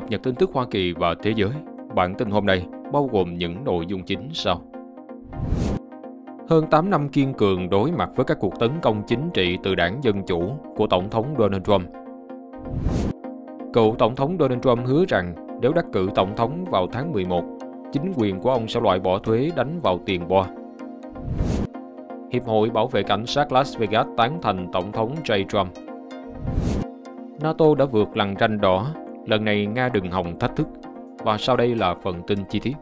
cập nhật tin tức Hoa Kỳ và thế giới. Bản tin hôm nay bao gồm những nội dung chính sau. Hơn 8 năm kiên cường đối mặt với các cuộc tấn công chính trị từ đảng Dân Chủ của Tổng thống Donald Trump. Cựu Tổng thống Donald Trump hứa rằng nếu đắc cử Tổng thống vào tháng 11, chính quyền của ông sẽ loại bỏ thuế đánh vào tiền boa. Hiệp hội Bảo vệ Cảnh sát Las Vegas tán thành Tổng thống Jay Trump. NATO đã vượt lằn ranh đỏ Lần này Nga đừng hòng thách thức và sau đây là phần tin chi tiết.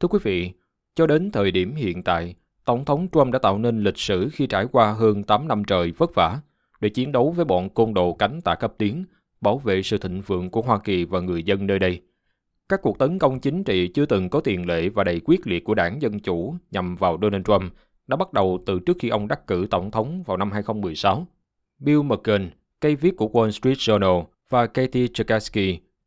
Thưa quý vị, cho đến thời điểm hiện tại, Tổng thống Trump đã tạo nên lịch sử khi trải qua hơn 8 năm trời vất vả để chiến đấu với bọn côn đồ cánh tả cấp tiến, bảo vệ sự thịnh vượng của Hoa Kỳ và người dân nơi đây. Các cuộc tấn công chính trị chưa từng có tiền lệ và đầy quyết liệt của đảng Dân Chủ nhằm vào Donald Trump đã bắt đầu từ trước khi ông đắc cử tổng thống vào năm 2016. Bill McCain, cây viết của Wall Street Journal, và Katie Chakaski,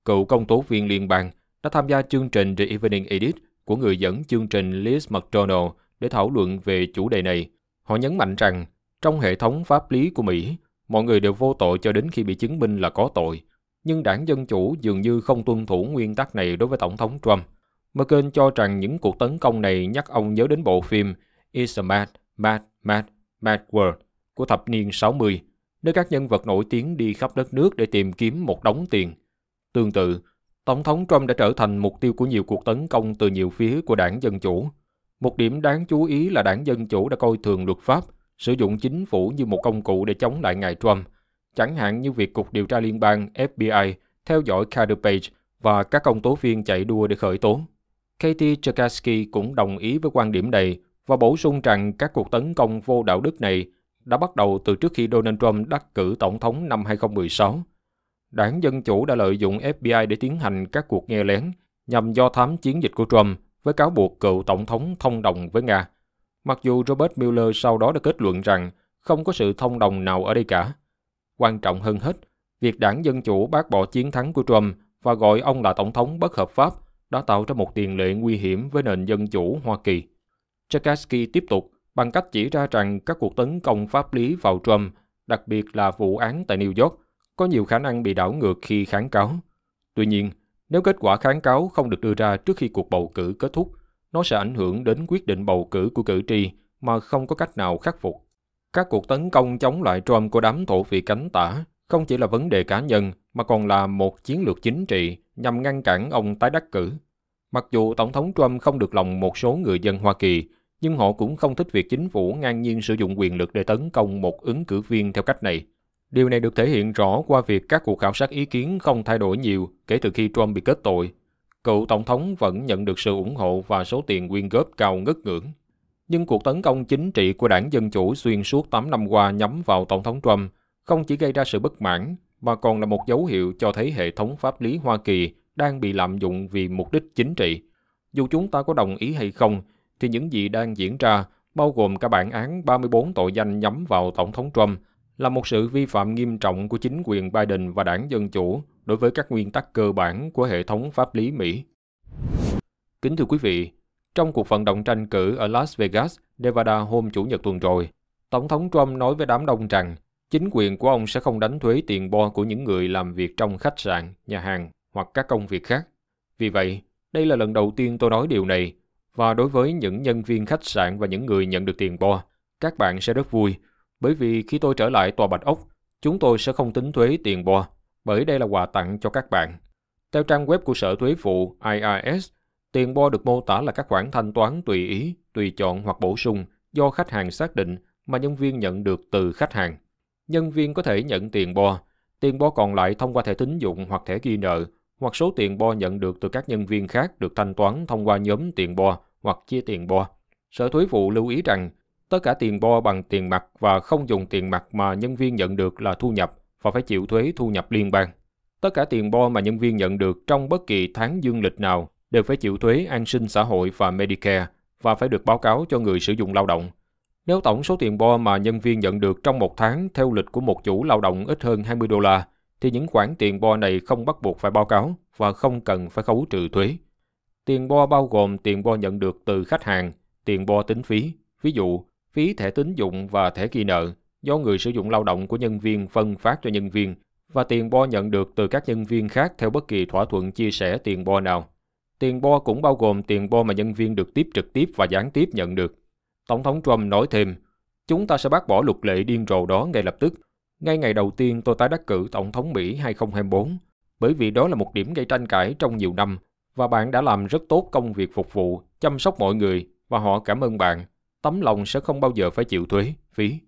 cựu công tố viên liên bang, đã tham gia chương trình The Evening Edit của người dẫn chương trình Liz McDonald để thảo luận về chủ đề này. Họ nhấn mạnh rằng, trong hệ thống pháp lý của Mỹ, mọi người đều vô tội cho đến khi bị chứng minh là có tội. Nhưng đảng Dân Chủ dường như không tuân thủ nguyên tắc này đối với Tổng thống Trump. McCain cho rằng những cuộc tấn công này nhắc ông nhớ đến bộ phim It's a Mad, Mad, Mad, Mad World của thập niên 60 nơi các nhân vật nổi tiếng đi khắp đất nước để tìm kiếm một đống tiền. Tương tự, Tổng thống Trump đã trở thành mục tiêu của nhiều cuộc tấn công từ nhiều phía của đảng Dân Chủ. Một điểm đáng chú ý là đảng Dân Chủ đã coi thường luật pháp, sử dụng chính phủ như một công cụ để chống lại ngài Trump, chẳng hạn như việc Cục Điều tra Liên bang FBI theo dõi Carter Page và các công tố viên chạy đua để khởi tố. Katie Chakasky cũng đồng ý với quan điểm này và bổ sung rằng các cuộc tấn công vô đạo đức này đã bắt đầu từ trước khi Donald Trump đắc cử tổng thống năm 2016. Đảng Dân Chủ đã lợi dụng FBI để tiến hành các cuộc nghe lén nhằm do thám chiến dịch của Trump với cáo buộc cựu tổng thống thông đồng với Nga. Mặc dù Robert Mueller sau đó đã kết luận rằng không có sự thông đồng nào ở đây cả. Quan trọng hơn hết, việc đảng Dân Chủ bác bỏ chiến thắng của Trump và gọi ông là tổng thống bất hợp pháp đã tạo ra một tiền lệ nguy hiểm với nền dân chủ Hoa Kỳ. Chakasky tiếp tục bằng cách chỉ ra rằng các cuộc tấn công pháp lý vào Trump, đặc biệt là vụ án tại New York, có nhiều khả năng bị đảo ngược khi kháng cáo. Tuy nhiên, nếu kết quả kháng cáo không được đưa ra trước khi cuộc bầu cử kết thúc, nó sẽ ảnh hưởng đến quyết định bầu cử của cử tri mà không có cách nào khắc phục. Các cuộc tấn công chống lại Trump của đám thổ vị cánh tả không chỉ là vấn đề cá nhân mà còn là một chiến lược chính trị nhằm ngăn cản ông tái đắc cử. Mặc dù Tổng thống Trump không được lòng một số người dân Hoa Kỳ, nhưng họ cũng không thích việc chính phủ ngang nhiên sử dụng quyền lực để tấn công một ứng cử viên theo cách này. Điều này được thể hiện rõ qua việc các cuộc khảo sát ý kiến không thay đổi nhiều kể từ khi Trump bị kết tội. Cựu tổng thống vẫn nhận được sự ủng hộ và số tiền quyên góp cao ngất ngưỡng. Nhưng cuộc tấn công chính trị của đảng Dân Chủ xuyên suốt 8 năm qua nhắm vào Tổng thống Trump không chỉ gây ra sự bất mãn, mà còn là một dấu hiệu cho thấy hệ thống pháp lý Hoa Kỳ đang bị lạm dụng vì mục đích chính trị. Dù chúng ta có đồng ý hay không, thì những gì đang diễn ra, bao gồm cả bản án 34 tội danh nhắm vào Tổng thống Trump, là một sự vi phạm nghiêm trọng của chính quyền Biden và đảng Dân Chủ đối với các nguyên tắc cơ bản của hệ thống pháp lý Mỹ. Kính thưa quý vị, trong cuộc vận động tranh cử ở Las Vegas, Nevada hôm Chủ nhật tuần rồi, Tổng thống Trump nói với đám đông rằng chính quyền của ông sẽ không đánh thuế tiền bo của những người làm việc trong khách sạn, nhà hàng hoặc các công việc khác. Vì vậy, đây là lần đầu tiên tôi nói điều này và đối với những nhân viên khách sạn và những người nhận được tiền bo, các bạn sẽ rất vui, bởi vì khi tôi trở lại tòa Bạch Ốc, chúng tôi sẽ không tính thuế tiền bo, bởi đây là quà tặng cho các bạn. Theo trang web của Sở Thuế phụ IRS, tiền bo được mô tả là các khoản thanh toán tùy ý, tùy chọn hoặc bổ sung do khách hàng xác định mà nhân viên nhận được từ khách hàng. Nhân viên có thể nhận tiền bo, tiền bo còn lại thông qua thẻ tín dụng hoặc thẻ ghi nợ, hoặc số tiền bo nhận được từ các nhân viên khác được thanh toán thông qua nhóm tiền bo hoặc chia tiền bo. Sở thuế vụ lưu ý rằng tất cả tiền bo bằng tiền mặt và không dùng tiền mặt mà nhân viên nhận được là thu nhập và phải chịu thuế thu nhập liên bang. Tất cả tiền bo mà nhân viên nhận được trong bất kỳ tháng dương lịch nào đều phải chịu thuế an sinh xã hội và Medicare và phải được báo cáo cho người sử dụng lao động. Nếu tổng số tiền bo mà nhân viên nhận được trong một tháng theo lịch của một chủ lao động ít hơn 20 đô la, thì những khoản tiền bo này không bắt buộc phải báo cáo và không cần phải khấu trừ thuế. Tiền bo bao gồm tiền bo nhận được từ khách hàng, tiền bo tính phí, ví dụ phí thẻ tín dụng và thẻ ghi nợ do người sử dụng lao động của nhân viên phân phát cho nhân viên và tiền bo nhận được từ các nhân viên khác theo bất kỳ thỏa thuận chia sẻ tiền bo nào. Tiền bo cũng bao gồm tiền bo mà nhân viên được tiếp trực tiếp và gián tiếp nhận được. Tổng thống Trump nói thêm, chúng ta sẽ bác bỏ luật lệ điên rồ đó ngay lập tức. Ngay ngày đầu tiên tôi tái đắc cử Tổng thống Mỹ 2024, bởi vì đó là một điểm gây tranh cãi trong nhiều năm và bạn đã làm rất tốt công việc phục vụ, chăm sóc mọi người và họ cảm ơn bạn. Tấm lòng sẽ không bao giờ phải chịu thuế, phí.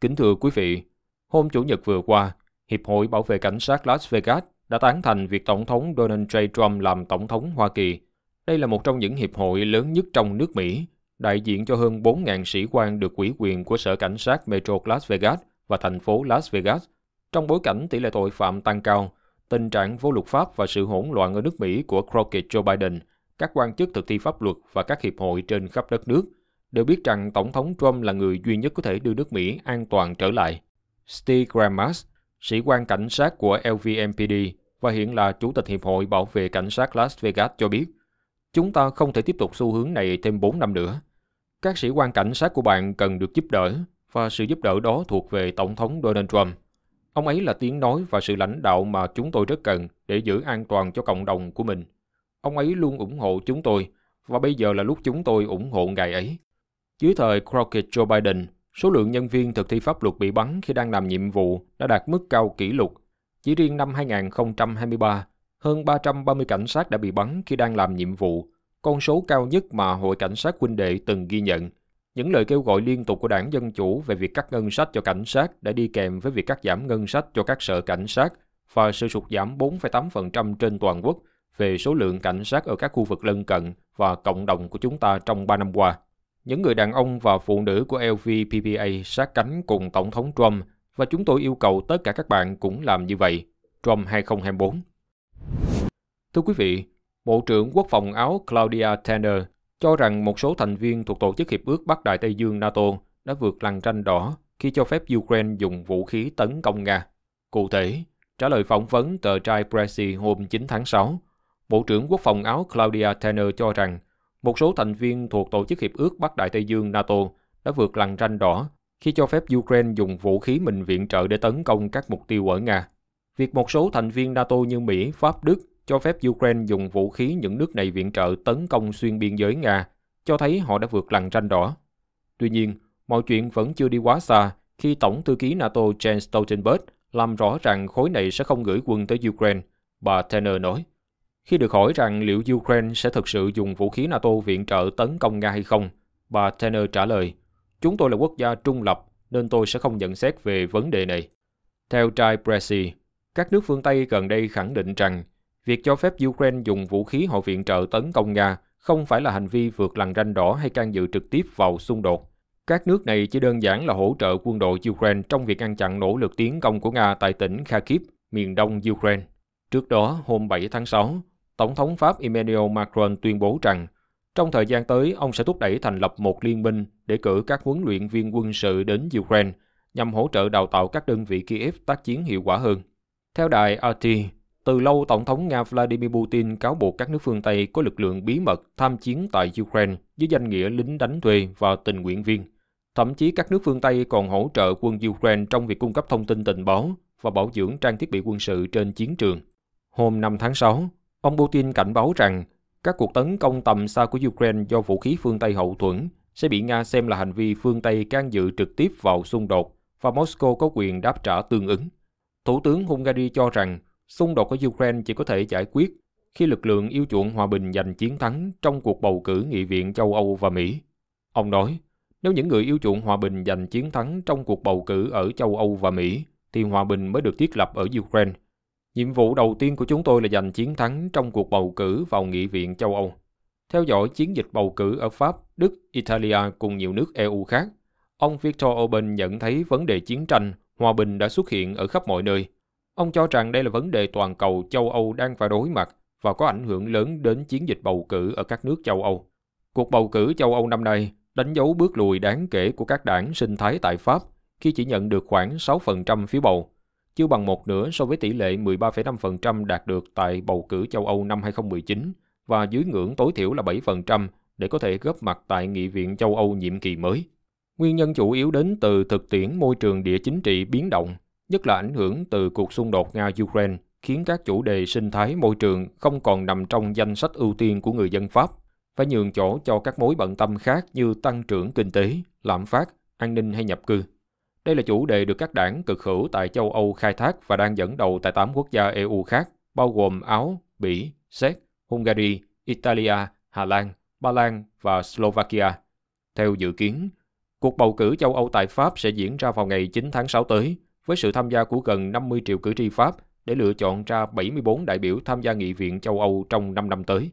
Kính thưa quý vị, hôm Chủ nhật vừa qua, Hiệp hội Bảo vệ Cảnh sát Las Vegas đã tán thành việc Tổng thống Donald J. Trump làm Tổng thống Hoa Kỳ. Đây là một trong những hiệp hội lớn nhất trong nước Mỹ, đại diện cho hơn 4.000 sĩ quan được ủy quyền của Sở Cảnh sát Metro Las Vegas và thành phố Las Vegas. Trong bối cảnh tỷ lệ tội phạm tăng cao, tình trạng vô luật pháp và sự hỗn loạn ở nước Mỹ của Crockett Joe Biden, các quan chức thực thi pháp luật và các hiệp hội trên khắp đất nước đều biết rằng Tổng thống Trump là người duy nhất có thể đưa nước Mỹ an toàn trở lại. Steve Grammas, sĩ quan cảnh sát của LVMPD và hiện là Chủ tịch Hiệp hội Bảo vệ Cảnh sát Las Vegas cho biết, chúng ta không thể tiếp tục xu hướng này thêm 4 năm nữa. Các sĩ quan cảnh sát của bạn cần được giúp đỡ và sự giúp đỡ đó thuộc về Tổng thống Donald Trump. Ông ấy là tiếng nói và sự lãnh đạo mà chúng tôi rất cần để giữ an toàn cho cộng đồng của mình. Ông ấy luôn ủng hộ chúng tôi và bây giờ là lúc chúng tôi ủng hộ ngài ấy. Dưới thời Crockett Joe Biden, số lượng nhân viên thực thi pháp luật bị bắn khi đang làm nhiệm vụ đã đạt mức cao kỷ lục. Chỉ riêng năm 2023, hơn 330 cảnh sát đã bị bắn khi đang làm nhiệm vụ, con số cao nhất mà Hội Cảnh sát huynh đệ từng ghi nhận những lời kêu gọi liên tục của đảng Dân Chủ về việc cắt ngân sách cho cảnh sát đã đi kèm với việc cắt giảm ngân sách cho các sở cảnh sát và sự sụt giảm 4,8% trên toàn quốc về số lượng cảnh sát ở các khu vực lân cận và cộng đồng của chúng ta trong 3 năm qua. Những người đàn ông và phụ nữ của LVPPA sát cánh cùng Tổng thống Trump và chúng tôi yêu cầu tất cả các bạn cũng làm như vậy. Trump 2024 Thưa quý vị, Bộ trưởng Quốc phòng Áo Claudia Tanner cho rằng một số thành viên thuộc Tổ chức Hiệp ước Bắc Đại Tây Dương NATO đã vượt lằn ranh đỏ khi cho phép Ukraine dùng vũ khí tấn công Nga. Cụ thể, trả lời phỏng vấn tờ trai Pressy hôm 9 tháng 6, Bộ trưởng Quốc phòng Áo Claudia Tanner cho rằng một số thành viên thuộc Tổ chức Hiệp ước Bắc Đại Tây Dương NATO đã vượt lằn ranh đỏ khi cho phép Ukraine dùng vũ khí mình viện trợ để tấn công các mục tiêu ở Nga. Việc một số thành viên NATO như Mỹ, Pháp, Đức cho phép Ukraine dùng vũ khí những nước này viện trợ tấn công xuyên biên giới Nga, cho thấy họ đã vượt lằn ranh đỏ. Tuy nhiên, mọi chuyện vẫn chưa đi quá xa khi Tổng thư ký NATO Jens Stoltenberg làm rõ rằng khối này sẽ không gửi quân tới Ukraine, bà Tanner nói. Khi được hỏi rằng liệu Ukraine sẽ thực sự dùng vũ khí NATO viện trợ tấn công Nga hay không, bà Tanner trả lời, chúng tôi là quốc gia trung lập nên tôi sẽ không nhận xét về vấn đề này. Theo Jai Bressy, các nước phương Tây gần đây khẳng định rằng Việc cho phép Ukraine dùng vũ khí hậu viện trợ tấn công Nga không phải là hành vi vượt lằn ranh đỏ hay can dự trực tiếp vào xung đột. Các nước này chỉ đơn giản là hỗ trợ quân đội Ukraine trong việc ngăn chặn nỗ lực tiến công của Nga tại tỉnh Kharkiv, miền đông Ukraine. Trước đó, hôm 7 tháng 6, Tổng thống Pháp Emmanuel Macron tuyên bố rằng trong thời gian tới, ông sẽ thúc đẩy thành lập một liên minh để cử các huấn luyện viên quân sự đến Ukraine nhằm hỗ trợ đào tạo các đơn vị Kiev tác chiến hiệu quả hơn. Theo đài RT, từ lâu, Tổng thống Nga Vladimir Putin cáo buộc các nước phương Tây có lực lượng bí mật tham chiến tại Ukraine dưới danh nghĩa lính đánh thuê và tình nguyện viên. Thậm chí các nước phương Tây còn hỗ trợ quân Ukraine trong việc cung cấp thông tin tình báo và bảo dưỡng trang thiết bị quân sự trên chiến trường. Hôm 5 tháng 6, ông Putin cảnh báo rằng các cuộc tấn công tầm xa của Ukraine do vũ khí phương Tây hậu thuẫn sẽ bị Nga xem là hành vi phương Tây can dự trực tiếp vào xung đột và Moscow có quyền đáp trả tương ứng. Thủ tướng Hungary cho rằng xung đột ở Ukraine chỉ có thể giải quyết khi lực lượng yêu chuộng hòa bình giành chiến thắng trong cuộc bầu cử nghị viện châu Âu và Mỹ. Ông nói, nếu những người yêu chuộng hòa bình giành chiến thắng trong cuộc bầu cử ở châu Âu và Mỹ, thì hòa bình mới được thiết lập ở Ukraine. Nhiệm vụ đầu tiên của chúng tôi là giành chiến thắng trong cuộc bầu cử vào nghị viện châu Âu. Theo dõi chiến dịch bầu cử ở Pháp, Đức, Italia cùng nhiều nước EU khác, ông Viktor Orbán nhận thấy vấn đề chiến tranh, hòa bình đã xuất hiện ở khắp mọi nơi – Ông cho rằng đây là vấn đề toàn cầu châu Âu đang phải đối mặt và có ảnh hưởng lớn đến chiến dịch bầu cử ở các nước châu Âu. Cuộc bầu cử châu Âu năm nay đánh dấu bước lùi đáng kể của các đảng sinh thái tại Pháp khi chỉ nhận được khoảng 6% phiếu bầu, chưa bằng một nửa so với tỷ lệ 13,5% đạt được tại bầu cử châu Âu năm 2019 và dưới ngưỡng tối thiểu là 7% để có thể góp mặt tại Nghị viện châu Âu nhiệm kỳ mới. Nguyên nhân chủ yếu đến từ thực tiễn môi trường địa chính trị biến động nhất là ảnh hưởng từ cuộc xung đột Nga-Ukraine, khiến các chủ đề sinh thái môi trường không còn nằm trong danh sách ưu tiên của người dân Pháp, phải nhường chỗ cho các mối bận tâm khác như tăng trưởng kinh tế, lạm phát, an ninh hay nhập cư. Đây là chủ đề được các đảng cực hữu tại châu Âu khai thác và đang dẫn đầu tại 8 quốc gia EU khác, bao gồm Áo, Bỉ, Séc, Hungary, Italia, Hà Lan, Ba Lan và Slovakia. Theo dự kiến, cuộc bầu cử châu Âu tại Pháp sẽ diễn ra vào ngày 9 tháng 6 tới, với sự tham gia của gần 50 triệu cử tri Pháp để lựa chọn ra 74 đại biểu tham gia nghị viện châu Âu trong 5 năm tới.